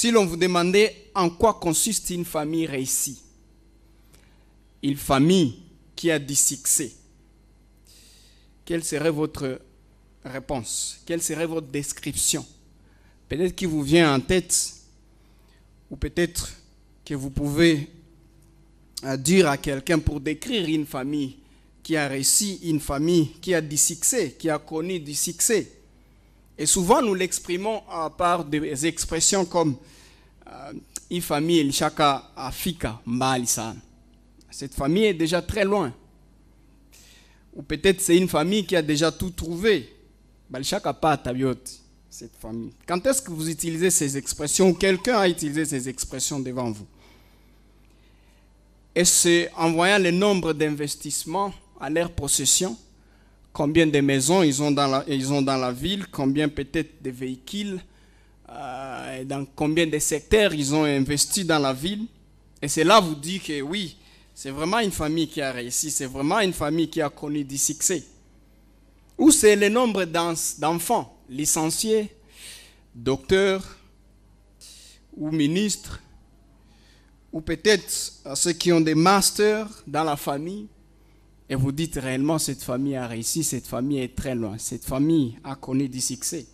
Si l'on vous demandait en quoi consiste une famille réussie, une famille qui a du succès, quelle serait votre réponse Quelle serait votre description Peut-être qu'il vous vient en tête, ou peut-être que vous pouvez euh, dire à quelqu'un pour décrire une famille qui a réussi, une famille qui a du succès, qui a connu du succès. Et souvent, nous l'exprimons par des expressions comme une I famille afika Cette famille est déjà très loin. Ou peut-être c'est une famille qui a déjà tout trouvé. cette famille. Quand est-ce que vous utilisez ces expressions quelqu'un a utilisé ces expressions devant vous Et c'est en voyant le nombre d'investissements à leur possession combien de maisons ils ont dans la, ils ont dans la ville, combien peut-être de véhicules, euh, dans combien de secteurs ils ont investi dans la ville. Et cela vous dit que oui, c'est vraiment une famille qui a réussi, c'est vraiment une famille qui a connu du succès. Ou c'est le nombre d'enfants licenciés, docteurs ou ministres, ou peut-être ceux qui ont des masters dans la famille, et vous dites réellement, cette famille a réussi, cette famille est très loin, cette famille a connu du succès.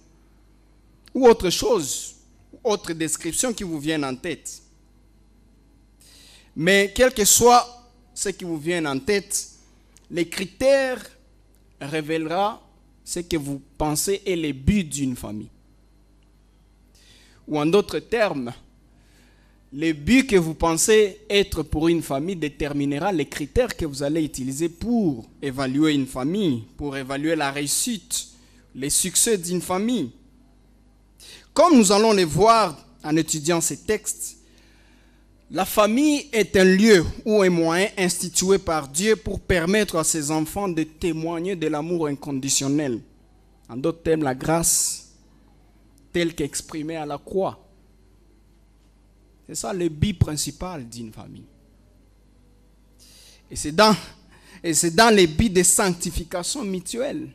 Ou autre chose, autre description qui vous vient en tête. Mais quel que soit ce qui vous vient en tête, les critères révélera ce que vous pensez est le but d'une famille. Ou en d'autres termes, le but que vous pensez être pour une famille déterminera les critères que vous allez utiliser pour évaluer une famille, pour évaluer la réussite, les succès d'une famille. Comme nous allons le voir en étudiant ces textes, la famille est un lieu ou un moyen institué par Dieu pour permettre à ses enfants de témoigner de l'amour inconditionnel. En d'autres termes, la grâce telle qu'exprimée à la croix. C'est ça le but principal d'une famille. Et c'est dans, et c'est dans le but de sanctification mutuelle.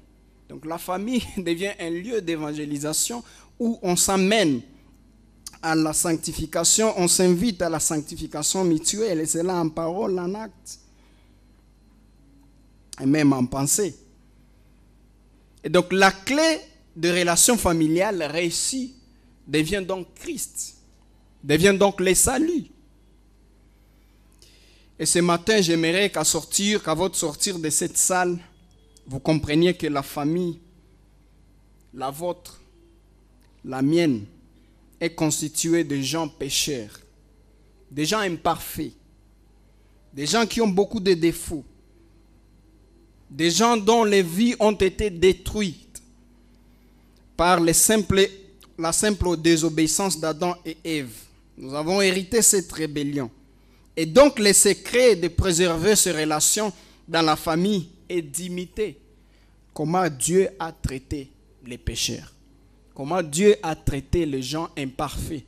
Donc la famille devient un lieu d'évangélisation où on s'amène à la sanctification, on s'invite à la sanctification mutuelle, et c'est là en parole, en acte, et même en pensée. Et donc la clé de relation familiale réussie devient donc Christ devient donc les saluts. Et ce matin, j'aimerais qu'à sortir, qu'à votre sortir de cette salle, vous compreniez que la famille, la vôtre, la mienne, est constituée de gens pécheurs, des gens imparfaits, des gens qui ont beaucoup de défauts, des gens dont les vies ont été détruites par la simple désobéissance d'Adam et Ève. Nous avons hérité cette rébellion. Et donc le secret de préserver ces relations dans la famille est d'imiter comment Dieu a traité les pécheurs, comment Dieu a traité les gens imparfaits.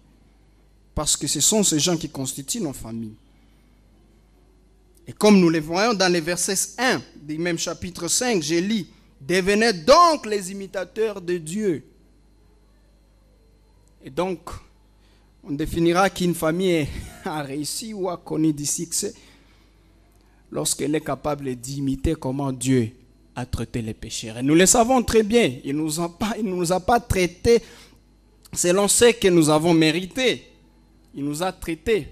Parce que ce sont ces gens qui constituent nos familles. Et comme nous le voyons dans les versets 1 du même chapitre 5, j'ai lu, Devenez donc les imitateurs de Dieu. Et donc, on définira qu'une famille a réussi ou a connu du succès lorsqu'elle est capable d'imiter comment Dieu a traité les pécheurs. Et nous le savons très bien, il ne nous, a pas, il nous a pas traités selon ce que nous avons mérité. Il nous a traités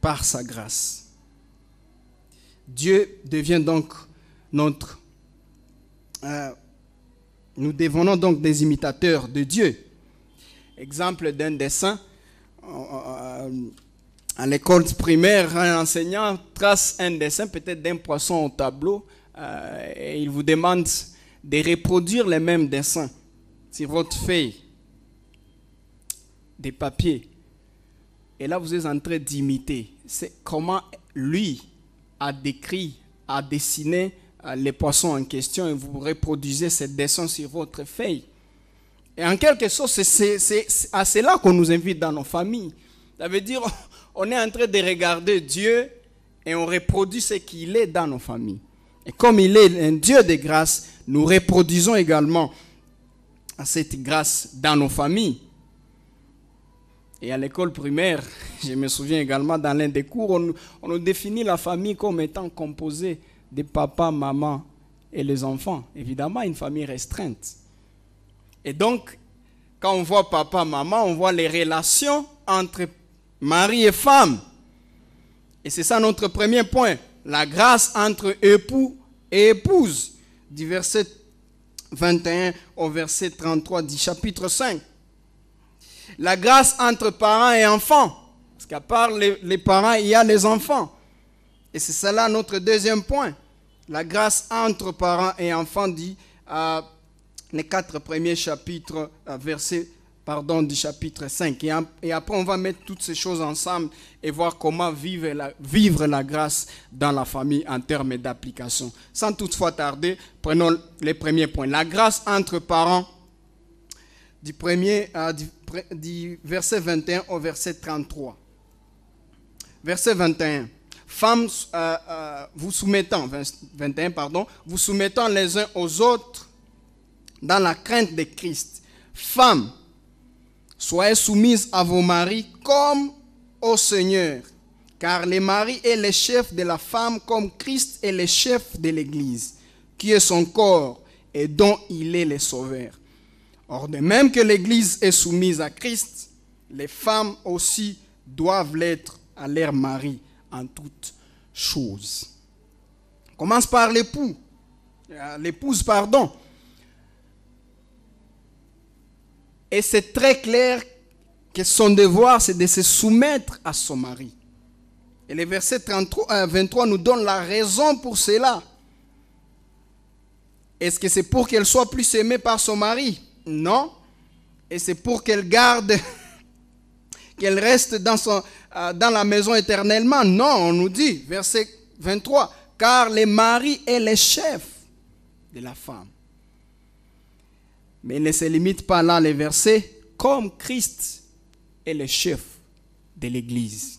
par sa grâce. Dieu devient donc notre... Euh, nous devenons donc des imitateurs de Dieu exemple d'un dessin. à euh, l'école primaire, un enseignant trace un dessin, peut-être d'un poisson au tableau, euh, et il vous demande de reproduire les mêmes dessins sur votre feuille de papier. Et là, vous êtes en train d'imiter. C'est comment lui a décrit, a dessiné euh, les poissons en question et vous reproduisez ce dessin sur votre feuille. Et en quelque sorte, c'est à cela qu'on nous invite dans nos familles. Ça veut dire, on est en train de regarder Dieu et on reproduit ce qu'il est dans nos familles. Et comme il est un Dieu de grâce, nous reproduisons également cette grâce dans nos familles. Et à l'école primaire, je me souviens également dans l'un des cours, on, on nous définit la famille comme étant composée de papa, maman et les enfants. Évidemment, une famille restreinte. Et donc, quand on voit papa, maman, on voit les relations entre mari et femme. Et c'est ça notre premier point, la grâce entre époux et épouse, du verset 21 au verset 33 du chapitre 5. La grâce entre parents et enfants, parce qu'à part les, parents, il y a les enfants. Et c'est cela notre deuxième point, la grâce entre parents et enfants dit à les quatre premiers chapitres, euh, versets pardon, du chapitre 5. Et, et, après, on va mettre toutes ces choses ensemble et voir comment vivre la, vivre la grâce dans la famille en termes d'application. Sans toutefois tarder, prenons les premiers points. La grâce entre parents, du, premier, euh, du, verset 21 au verset 33. Verset 21. Femmes, euh, vous soumettant, 21, pardon, vous soumettant les uns aux autres dans la crainte de Christ. Femmes, soyez soumises à vos maris comme au Seigneur, car le maris et le chef de la femme comme Christ est le chef de l'Église, qui est son corps et dont il est le sauveur. Or, de même que l'Église est soumise à Christ, les femmes aussi doivent l'être à leur mari en toutes choses. commence par l'époux, euh, l'épouse, pardon. Et c'est très clair que son devoir, c'est de se soumettre à son mari. Et le verset 33, 23 nous donne la raison pour cela. Est-ce que c'est pour qu'elle soit plus aimée par son mari Non. Et c'est pour qu'elle garde, qu'elle reste dans, son, euh, dans la maison éternellement Non, on nous dit, verset 23, car le mari est le chef de la femme. Mais ne se limite pas là les versets, comme Christ est le chef de l'Église.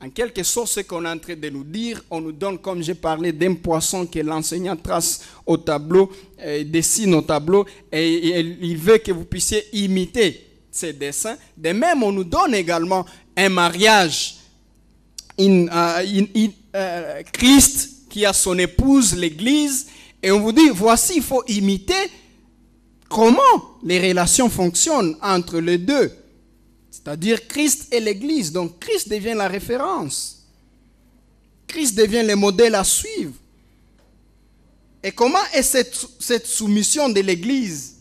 En quelque sorte, ce qu'on est en train de nous dire, on nous donne, comme j'ai parlé, d'un poisson que l'enseignant trace au tableau, euh, dessine au tableau, et, il veut que vous puissiez imiter ses dessins. De même, on nous donne également un mariage. In, euh, euh, Christ qui a son épouse, l'Église, et on vous dit, voici, il faut imiter comment les relations fonctionnent entre les deux, c'est-à-dire Christ et l'Église. Donc Christ devient la référence. Christ devient le modèle à suivre. Et comment est cette, soumission de l'Église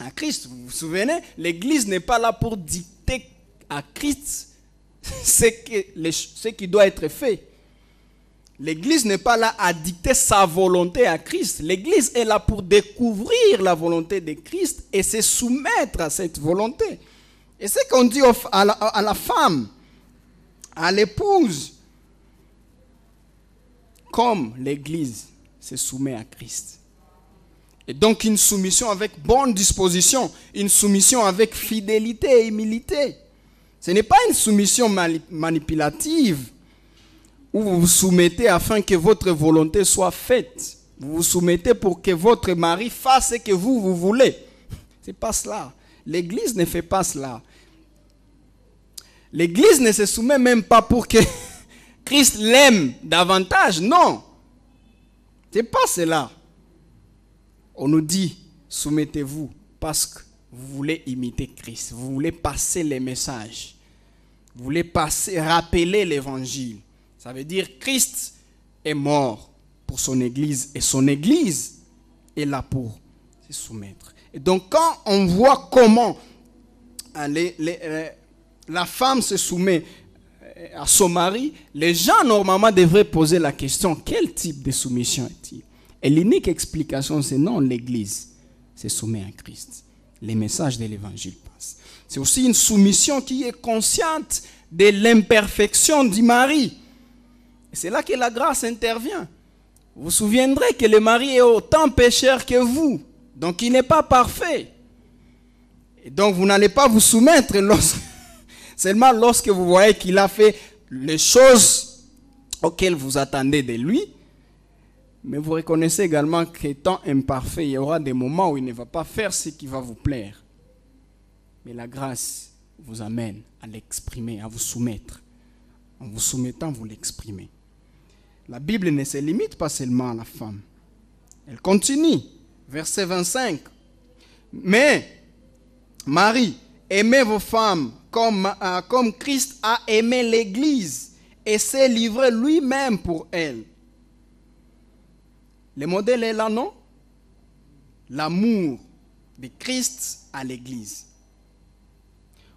à Christ Vous vous souvenez, l'Église n'est pas là pour dicter à Christ ce qui doit être fait. L'Église n'est pas là à dicter sa volonté à Christ. L'Église est là pour découvrir la volonté de Christ et se soumettre à cette volonté. Et c'est qu'on dit à la, à femme, à l'épouse, comme l'Église se soumet à Christ. Et donc une soumission avec bonne disposition, une soumission avec fidélité et humilité. Ce n'est pas une soumission manipulative vous vous soumettez afin que votre volonté soit faite. Vous vous soumettez pour que votre mari fasse ce que vous, vous voulez. n'est pas cela. L'Église ne fait pas cela. L'Église ne se soumet même pas pour que Christ l'aime davantage. Non. Ce n'est pas cela. On nous dit, soumettez-vous parce que vous voulez imiter Christ. Vous voulez passer les messages. Vous voulez passer, rappeler l'évangile. Ça veut dire Christ est mort pour son Église et son Église est là pour se soumettre. Et donc quand on voit comment hein, la femme se soumet euh, à son mari, les gens normalement devraient poser la question, quel type de soumission est-il Et l'unique explication, c'est non, l'Église se soumet à Christ. Les messages de l'Évangile passent. C'est aussi une soumission qui est consciente de l'imperfection du mari. C'est là que la grâce intervient. Vous vous souviendrez que le mari est autant pécheur que vous, donc il n'est pas parfait. Et donc vous n'allez pas vous soumettre lorsque, seulement lorsque vous voyez qu'il a fait les choses auxquelles vous attendez de lui. Mais vous reconnaissez également qu'étant imparfait, il y aura des moments où il ne va pas faire ce qui va vous plaire. Mais la grâce vous amène à l'exprimer, à vous soumettre. En vous soumettant, vous l'exprimez la Bible ne se limite pas seulement à la femme. Elle continue, verset 25. Mais, Marie, aimez vos femmes comme, euh, comme Christ a aimé l'Église et s'est livré lui-même pour elle. Le modèle est là, non L'amour de Christ à l'Église.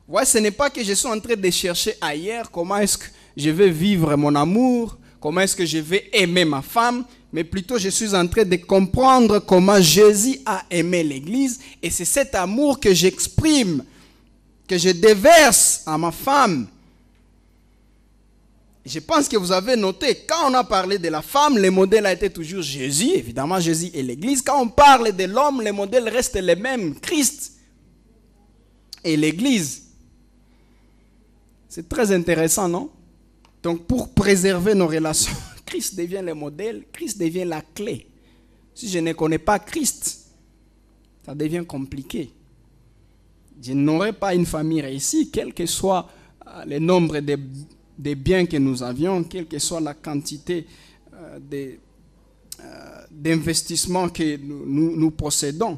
Ouais, ce n'est pas que je suis en train de chercher ailleurs comment est-ce que je vais vivre mon amour, comment est-ce que je vais aimer ma femme, mais plutôt je suis en train de comprendre comment Jésus a aimé l'Église, et c'est cet amour que j'exprime, que je déverse à ma femme. Je pense que vous avez noté, quand on a parlé de la femme, le modèle a été toujours Jésus, évidemment Jésus et l'Église. Quand on parle de l'homme, le modèle reste le même, Christ et l'Église. C'est très intéressant, non donc pour préserver nos relations, Christ devient le modèle, Christ devient la clé. Si je ne connais pas Christ, ça devient compliqué. Je n'aurai pas une famille réussie, quel que soit euh, le nombre de, biens que nous avions, quelle que soit la quantité euh, d'investissement euh, d'investissements que nous, nous, nous possédons.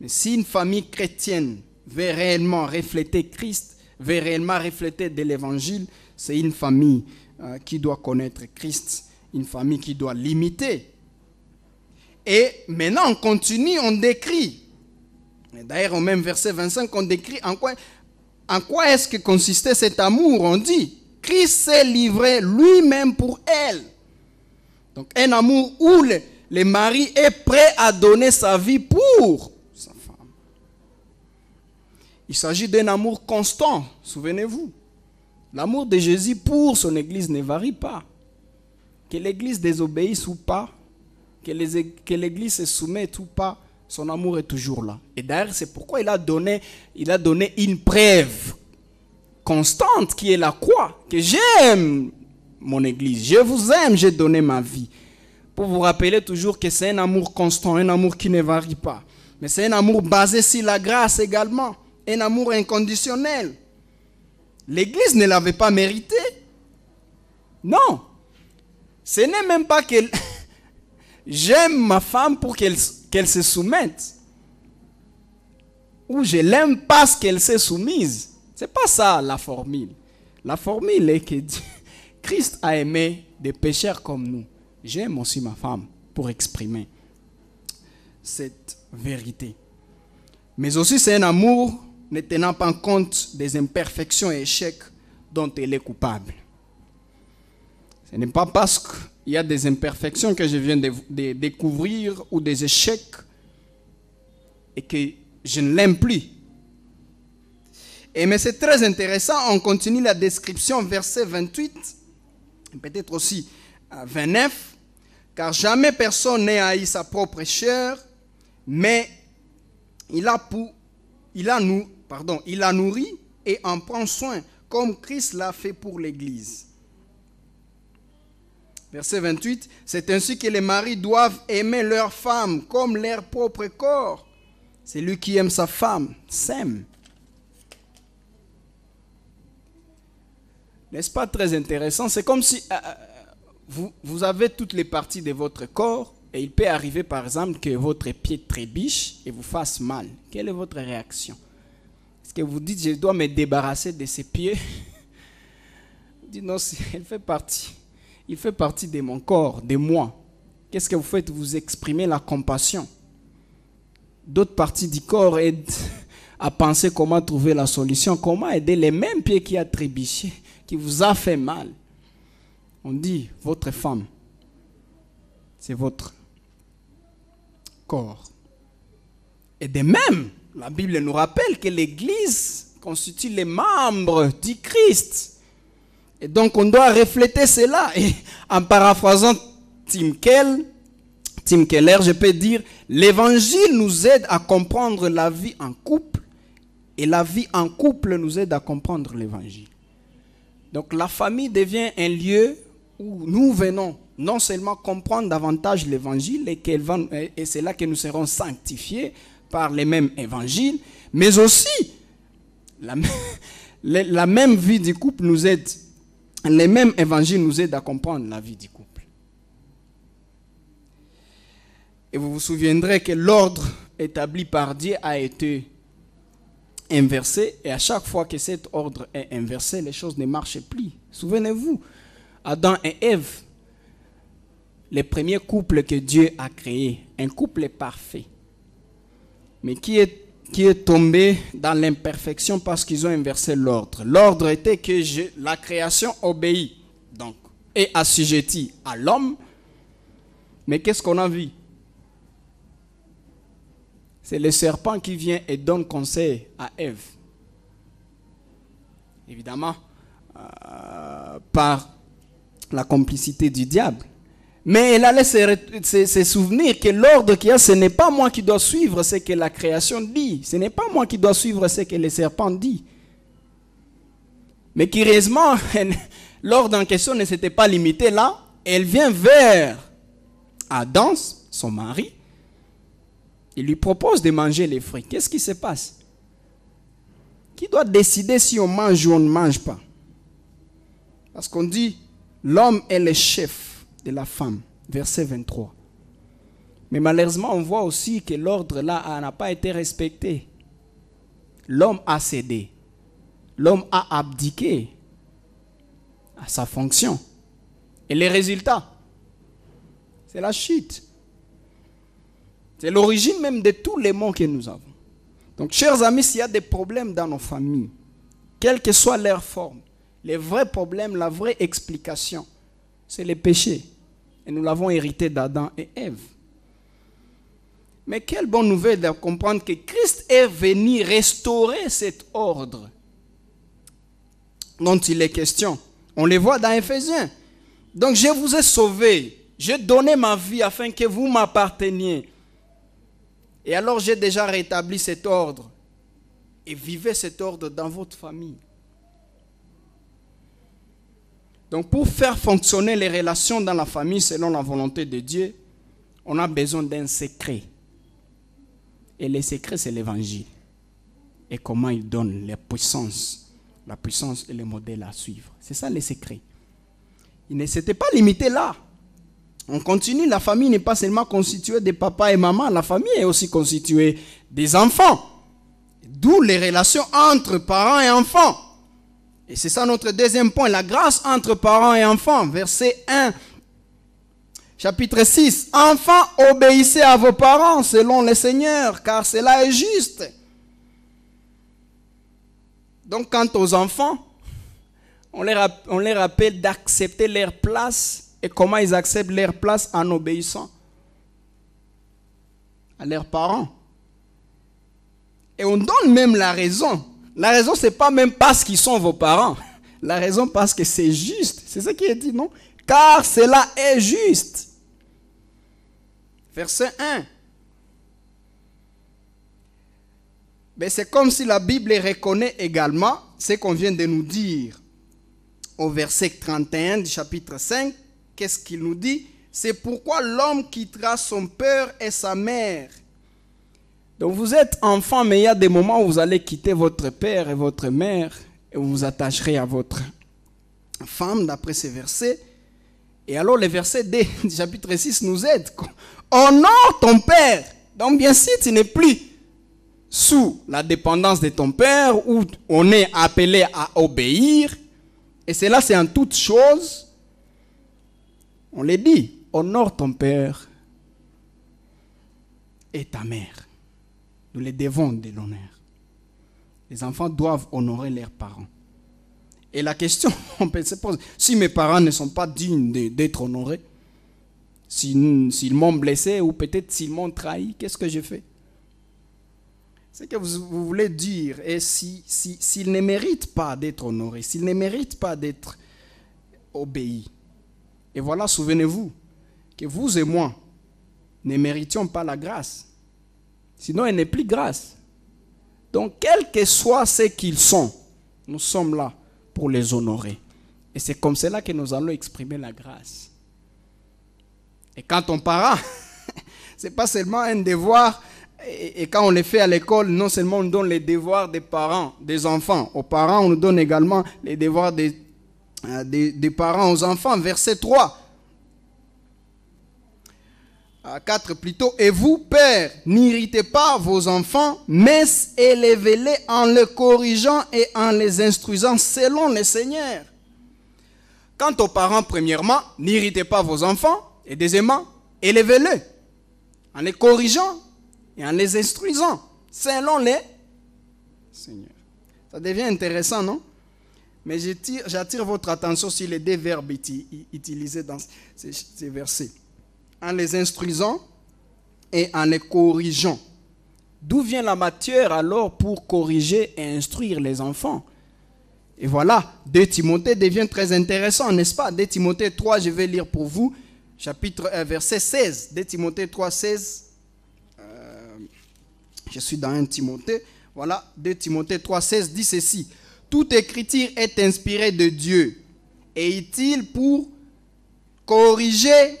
Mais si une famille chrétienne veut réellement refléter Christ, veut réellement refléter de l'évangile, c'est une famille euh, qui doit connaître Christ, une famille qui doit l'imiter. Et maintenant, on continue, on décrit. D'ailleurs, au même verset 25, on décrit en quoi, quoi est-ce que consistait cet amour. On dit, Christ s'est livré lui-même pour elle. Donc un amour où le, mari est prêt à donner sa vie pour sa femme. Il s'agit d'un amour constant, souvenez-vous. L'amour de Jésus pour son Église ne varie pas. Que l'Église désobéisse ou pas, que l'Église se soumette ou pas, son amour est toujours là. Et d'ailleurs, c'est pourquoi il a, donné, il a donné une preuve constante qui est la croix, que j'aime mon Église, je vous aime, j'ai donné ma vie. Pour vous rappeler toujours que c'est un amour constant, un amour qui ne varie pas. Mais c'est un amour basé sur la grâce également, un amour inconditionnel. L'Église ne l'avait pas méritée. Non. Ce n'est même pas que... J'aime ma femme pour qu'elle se soumette. Ou je l'aime parce qu'elle s'est soumise. C'est pas ça la formule. La formule est que Christ a aimé des pécheurs comme nous. J'aime aussi ma femme pour exprimer cette vérité. Mais aussi c'est un amour ne tenant pas compte des imperfections et échecs dont elle est coupable. Ce n'est pas parce qu'il y a des imperfections que je viens de, découvrir ou des échecs et que je ne l'aime plus. Et mais c'est très intéressant, on continue la description verset 28, peut-être aussi 29, car jamais personne n'a haï sa propre chair, mais il a, pour, il a nous pardon, il la nourrit et en prend soin, comme Christ l'a fait pour l'Église. Verset 28, c'est ainsi que les maris doivent aimer leur femme comme leur propre corps. C'est lui qui aime sa femme s'aime. N'est-ce pas très intéressant C'est comme si euh, euh, vous, vous, avez toutes les parties de votre corps et il peut arriver par exemple que votre pied trébiche et vous fasse mal. Quelle est votre réaction est-ce que vous dites, je dois me débarrasser de ses pieds Vous dites, non, elle fait partie. Il fait partie de mon corps, de moi. Qu'est-ce que vous faites Vous exprimez la compassion. D'autres parties du corps aident à penser comment trouver la solution, comment aider les mêmes pieds qui a trébuché, qui vous a fait mal. On dit, votre femme, c'est votre corps. Et de même, la Bible nous rappelle que l'Église constitue les membres du Christ. Et donc on doit refléter cela. Et en paraphrasant Tim, Keller, je peux dire, l'Évangile nous aide à comprendre la vie en couple et la vie en couple nous aide à comprendre l'Évangile. Donc la famille devient un lieu où nous venons non seulement comprendre davantage l'Évangile et c'est là que nous serons sanctifiés, par les mêmes évangiles, mais aussi la, même vie du couple nous aide, les mêmes évangiles nous aident à comprendre la vie du couple. Et vous vous souviendrez que l'ordre établi par Dieu a été inversé. Et à chaque fois que cet ordre est inversé, les choses ne marchent plus. Souvenez-vous, Adam et Ève, les premiers couples que Dieu a créés, un couple parfait mais qui est, qui est tombé dans l'imperfection parce qu'ils ont inversé l'ordre. L'ordre était que la création obéit donc, et assujettie à l'homme. Mais qu'est-ce qu'on a vu C'est le serpent qui vient et donne conseil à Ève. Évidemment, euh, par la complicité du diable. Mais elle allait se, souvenir que l'ordre qu'il y a, ce n'est pas moi qui dois suivre ce que la création dit. Ce n'est pas moi qui dois suivre ce que le serpent dit. Mais curieusement, l'ordre en question ne s'était pas limité là. Elle vient vers Adam, son mari. et lui propose de manger les fruits. Qu'est-ce qui se passe Qui doit décider si on mange ou on ne mange pas Parce qu'on dit, l'homme est le chef de la femme, verset 23. Mais malheureusement, on voit aussi que l'ordre là n'a pas été respecté. L'homme a cédé. L'homme a abdiqué à sa fonction. Et les résultats, c'est la chute. C'est l'origine même de tous les maux que nous avons. Donc, chers amis, s'il y a des problèmes dans nos familles, quelle que soit leur forme, les vrais problèmes, la vraie explication, c'est le péché. Et nous l'avons hérité d'Adam et Ève. Mais quelle bonne nouvelle de comprendre que Christ est venu restaurer cet ordre dont il est question. On le voit dans Ephésiens. Donc je vous ai sauvés, j'ai donné ma vie afin que vous m'apparteniez. Et alors j'ai déjà rétabli cet ordre. Et vivez cet ordre dans votre famille. Donc pour faire fonctionner les relations dans la famille selon la volonté de Dieu, on a besoin d'un secret. Et le secret, c'est l'évangile. Et comment il donne les puissances, la puissance et les modèles à suivre. C'est ça le secret. Il ne s'était pas limité là. On continue, la famille n'est pas seulement constituée de papa et maman, la famille est aussi constituée des enfants. D'où les relations entre parents et enfants. Et c'est ça notre deuxième point, la grâce entre parents et enfants. Verset 1, chapitre 6. Enfants, obéissez à vos parents selon le Seigneur, car cela est juste. Donc quant aux enfants, on les, on les rappelle d'accepter leur place et comment ils acceptent leur place en obéissant à leurs parents. Et on donne même la raison la raison, n'est pas même parce qu'ils sont vos parents. La raison, parce que c'est juste. C'est ce qui est dit, non Car cela est juste. Verset 1. Mais ben, c'est comme si la Bible reconnaît également ce qu'on vient de nous dire au verset 31 du chapitre 5. Qu'est-ce qu'il nous dit C'est pourquoi l'homme quittera son père et sa mère donc vous êtes enfant, mais il y a des moments où vous allez quitter votre père et votre mère et vous vous attacherez à votre femme, d'après ces versets. Et alors les versets D du chapitre 6 nous aident. Honore ton père. Donc bien si tu n'es plus sous la dépendance de ton père où on est appelé à obéir. Et cela, c'est en toute chose. On les dit, honore ton père et ta mère les devons de l'honneur. Les enfants doivent honorer leurs parents. Et la question, on peut se poser, si mes parents ne sont pas dignes d'être honorés, s'ils m'ont blessé ou peut-être s'ils m'ont trahi, qu'est-ce que je fais Ce que vous, voulez dire, et s'ils si, s'ils ne méritent pas d'être honorés, s'ils ne méritent pas d'être obéis, et voilà, souvenez-vous, que vous et moi ne méritions pas la grâce. Sinon, elle n'est plus grâce. Donc, quel que soit ce qu'ils sont, nous sommes là pour les honorer. Et c'est comme cela que nous allons exprimer la grâce. Et quand on part, c'est pas seulement un devoir. Et, quand on le fait à l'école, non seulement on donne les devoirs des parents, des enfants aux parents, on nous donne également les devoirs des, euh, des, des parents aux enfants. Verset 3. 4 plutôt. Et vous, père, n'irritez pas vos enfants, mais élevez-les en les corrigeant et en les instruisant selon le Seigneur. Quant aux parents, premièrement, n'irritez pas vos enfants. Et deuxièmement, élevez-les en les corrigeant et en les instruisant selon les Seigneur. Ça devient intéressant, non Mais j'attire votre attention sur les deux verbes utilisés dans ces versets en les instruisant et en les corrigeant. D'où vient la matière alors pour corriger et instruire les enfants Et voilà, 2 Timothée devient très intéressant, n'est-ce pas 2 Timothée 3, je vais lire pour vous, chapitre 1, euh, verset 16. 2 Timothée 3, 16. Euh, je suis dans 1 Timothée. Voilà, 2 Timothée 3, 16 dit ceci. Toute écriture est inspirée de Dieu et est-il pour corriger,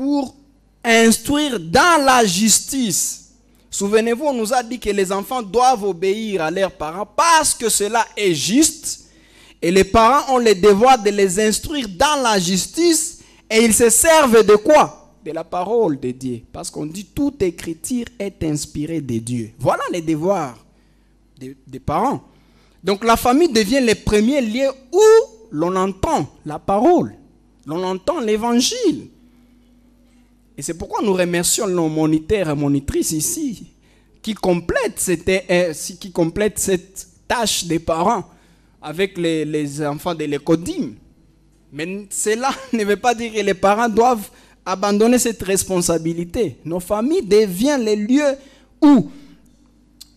pour instruire dans la justice. Souvenez-vous, on nous a dit que les enfants doivent obéir à leurs parents parce que cela est juste. Et les parents ont le devoir de les instruire dans la justice. Et ils se servent de quoi De la parole de Dieu. Parce qu'on dit toute écriture est inspirée de Dieu. Voilà les devoirs des, des parents. Donc la famille devient le premier lieu où l'on entend la parole, l'on entend l'évangile. Et c'est pourquoi nous remercions nos moniteurs et monitrices ici, qui complètent cette, eh, eh, tâche des parents avec les, enfants de l'écodime. Mais cela ne veut pas dire que les parents doivent abandonner cette responsabilité. Nos familles deviennent les lieux où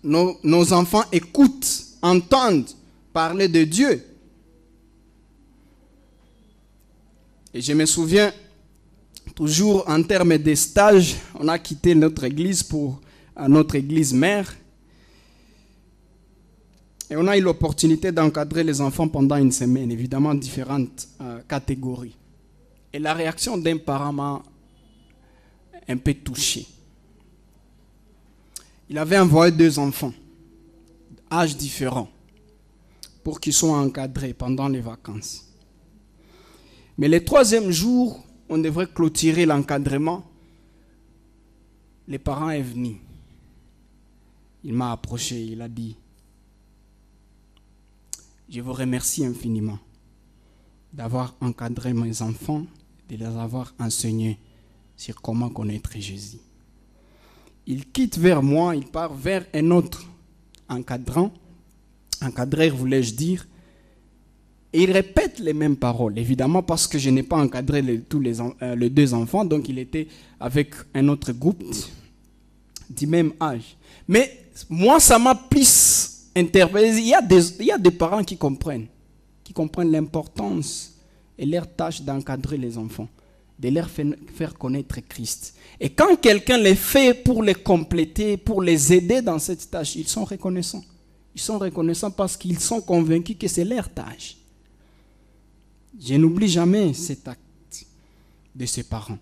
nos enfants écoutent, entendent parler de Dieu. Et je me souviens toujours en termes de stages, on a quitté notre église pour notre église mère. Et on a eu l'opportunité d'encadrer les enfants pendant une semaine, évidemment différentes euh, catégories. Et la réaction d'un parent m'a un peu touché. Il avait envoyé deux enfants, d'âges différents, pour qu'ils soient encadrés pendant les vacances. Mais le troisième jour, on devrait clôturer l'encadrement. Les parents est venus. Il m'a approché, il a dit, je vous remercie infiniment d'avoir encadré mes enfants, de les avoir enseignés sur comment connaître Jésus. Il quitte vers moi, il part vers un autre encadrant, encadreur voulais-je dire, et il répète les mêmes paroles, évidemment parce que je n'ai pas encadré les, tous euh, les, deux enfants, donc il était avec un autre groupe du même âge. Mais moi, ça m'a plus interpellé. Il y, a des, il y a des parents qui comprennent, qui comprennent l'importance et leur tâche d'encadrer les enfants, de leur faire connaître Christ. Et quand quelqu'un les fait pour les compléter, pour les aider dans cette tâche, ils sont reconnaissants. Ils sont reconnaissants parce qu'ils sont convaincus que c'est leur tâche. Je n'oublie jamais cet acte de ses parents.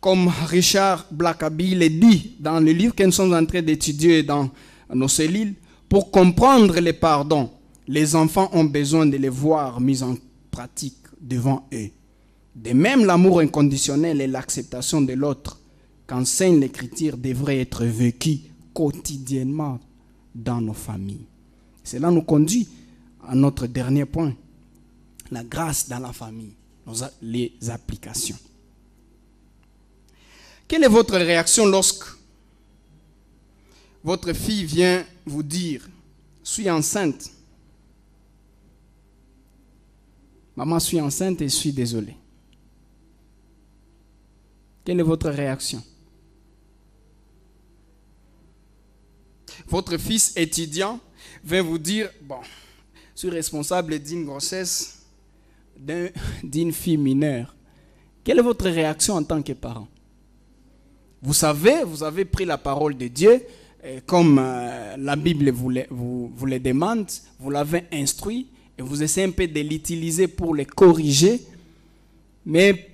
Comme Richard Blackaby l'a dit dans le livre que nous sommes en train d'étudier dans nos cellules, pour comprendre les pardons, les enfants ont besoin de les voir mis en pratique devant eux. De même, l'amour inconditionnel et l'acceptation de l'autre qu'enseigne l'Écriture devraient être vécus quotidiennement dans nos familles. Cela nous conduit à notre dernier point, la grâce dans la famille, les applications. Quelle est votre réaction lorsque votre fille vient vous dire, suis enceinte Maman, je suis enceinte et je suis désolée. Quelle est votre réaction Votre fils étudiant vient vous dire, bon, je suis responsable d'une grossesse, d'une fille mineure, quelle est votre réaction en tant que parent Vous savez, vous avez pris la parole de Dieu, euh, comme euh, la Bible vous le, vous, les demande, vous l'avez instruit, et vous essayez un peu de l'utiliser pour les corriger, mais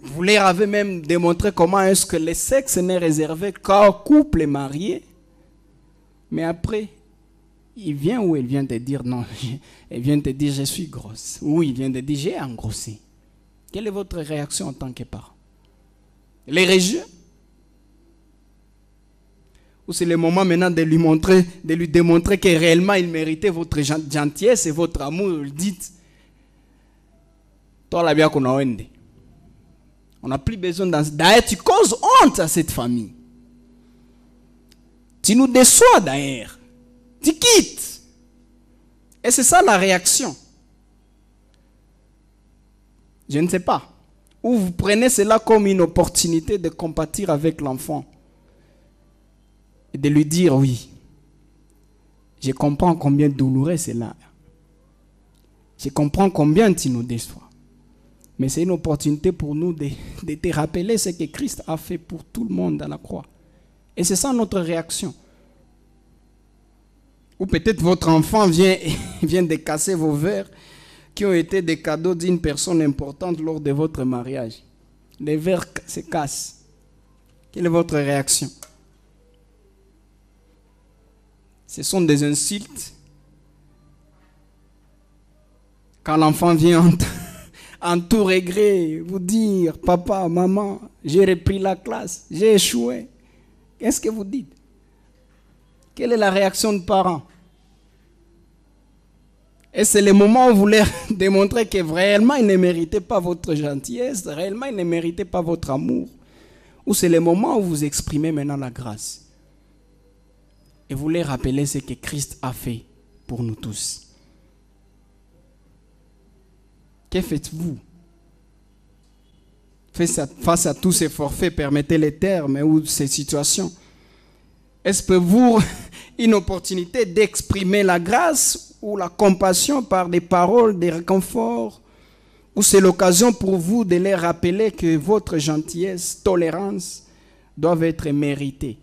vous leur avez même démontré comment est-ce que le sexe n'est réservé qu'aux couples marié, Mais après, il vient ou elle vient te dire non, elle vient te dire je suis grosse, ou il vient te dire j'ai engrossé. Quelle est votre réaction en tant que parent Les réjouir Ou c'est le moment maintenant de lui montrer, de lui démontrer que réellement il méritait votre gentillesse et votre amour. Dites, toi la bien qu'on a On n'a plus besoin d'ailleurs, tu causes honte à cette famille. Tu nous déçois d'ailleurs. Tu quittes. Et c'est ça la réaction. Je ne sais pas. Ou vous prenez cela comme une opportunité de compatir avec l'enfant et de lui dire oui. Je comprends combien douloureux c'est là. Je comprends combien tu nous déçois. Mais c'est une opportunité pour nous de, te rappeler ce que Christ a fait pour tout le monde dans la croix. Et c'est ça notre réaction. Ou peut-être votre enfant vient, vient de casser vos verres qui ont été des cadeaux d'une personne importante lors de votre mariage. Les verres se cassent. Quelle est votre réaction Ce sont des insultes. Quand l'enfant vient en tout regret vous dire, papa, maman, j'ai repris la classe, j'ai échoué, qu'est-ce que vous dites quelle est la réaction de parents Et c'est le moment où vous voulez démontrer que réellement, ils ne méritaient pas votre gentillesse, réellement, ils ne méritaient pas votre amour. Ou c'est le moment où vous exprimez maintenant la grâce. Et vous voulez rappeler ce que Christ a fait pour nous tous. Que faites-vous face à tous ces forfaits, permettez les termes ou ces situations est-ce pour vous une opportunité d'exprimer la grâce ou la compassion par des paroles, des réconforts Ou c'est l'occasion pour vous de les rappeler que votre gentillesse, tolérance doivent être méritées